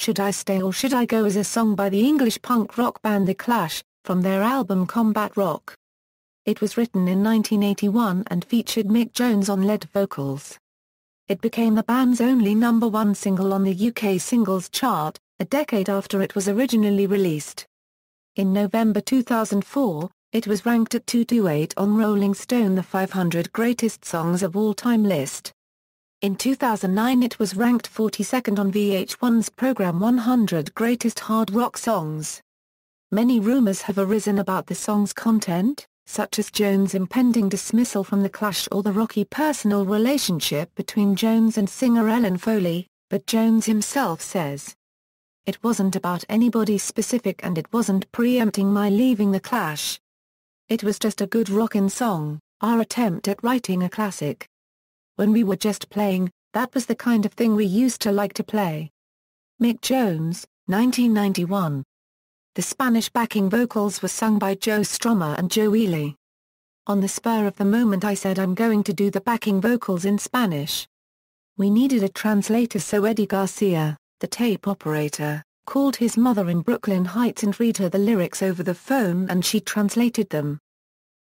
Should I Stay or Should I Go is a song by the English punk rock band The Clash, from their album Combat Rock. It was written in 1981 and featured Mick Jones on lead vocals. It became the band's only number one single on the UK singles chart, a decade after it was originally released. In November 2004, it was ranked at 228 on Rolling Stone the 500 Greatest Songs of All Time list. In 2009 it was ranked 42nd on VH1's Program 100 Greatest Hard Rock Songs. Many rumors have arisen about the song's content, such as Jones' impending dismissal from The Clash or the rocky personal relationship between Jones and singer Ellen Foley, but Jones himself says, It wasn't about anybody specific and it wasn't preempting my leaving The Clash. It was just a good rockin' song, our attempt at writing a classic. When we were just playing, that was the kind of thing we used to like to play. Mick Jones, 1991. The Spanish backing vocals were sung by Joe Strummer and Joe Ely. On the spur of the moment I said I'm going to do the backing vocals in Spanish. We needed a translator so Eddie Garcia, the tape operator, called his mother in Brooklyn Heights and read her the lyrics over the phone and she translated them.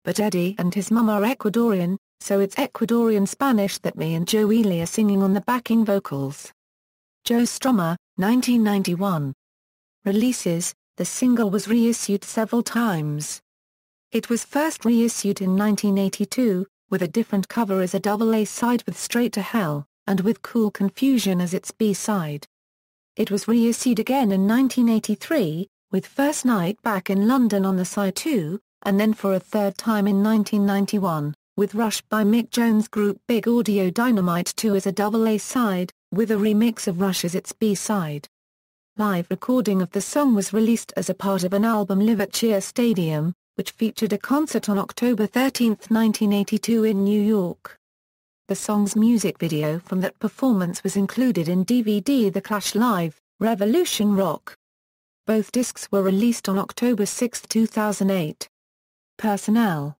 But Eddie and his mum are Ecuadorian, so it's Ecuadorian Spanish that me and Joe Ely are singing on the backing vocals. Joe Strummer, 1991. Releases, the single was reissued several times. It was first reissued in 1982, with a different cover as a double A side with Straight to Hell, and with Cool Confusion as its B side. It was reissued again in 1983, with First Night back in London on the side 2, and then for a third time in 1991 with Rush by Mick Jones group Big Audio Dynamite 2 as a double A side, with a remix of Rush as its B side. Live recording of the song was released as a part of an album live at Cheer Stadium, which featured a concert on October 13, 1982 in New York. The song's music video from that performance was included in DVD The Clash Live, Revolution Rock. Both discs were released on October 6, 2008. Personnel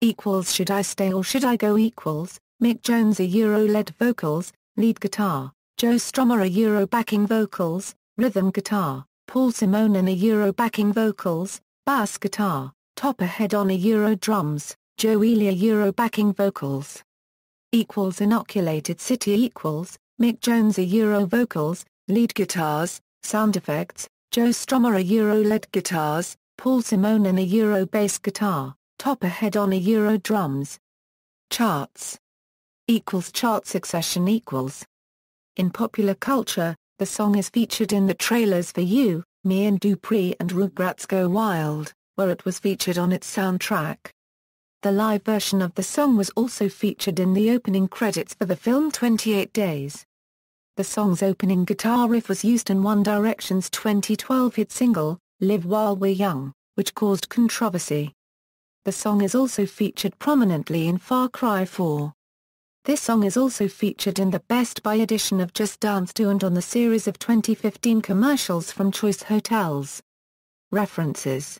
Equals Should I Stay or Should I Go Equals, Mick Jones a Euro lead vocals, lead guitar, Joe Strummer a Euro backing vocals, rhythm guitar, Paul Simonen a Euro backing vocals, bass guitar, Topper Head on a Euro drums, Joe Elia Euro backing vocals. Equals Inoculated City equals, Mick Jones a Euro vocals, lead guitars, sound effects, Joe Strummer a Euro lead guitars, Paul Simonen a Euro bass guitar, Top ahead on a Euro drums. Charts. Equals chart succession equals. In popular culture, the song is featured in the trailers for You, Me and Dupree and Rugrats Go Wild, where it was featured on its soundtrack. The live version of the song was also featured in the opening credits for the film 28 Days. The song's opening guitar riff was used in One Direction's 2012 hit single, Live While We're Young, which caused controversy. The song is also featured prominently in Far Cry 4. This song is also featured in the Best Buy edition of Just Dance 2 and on the series of 2015 commercials from Choice Hotels. References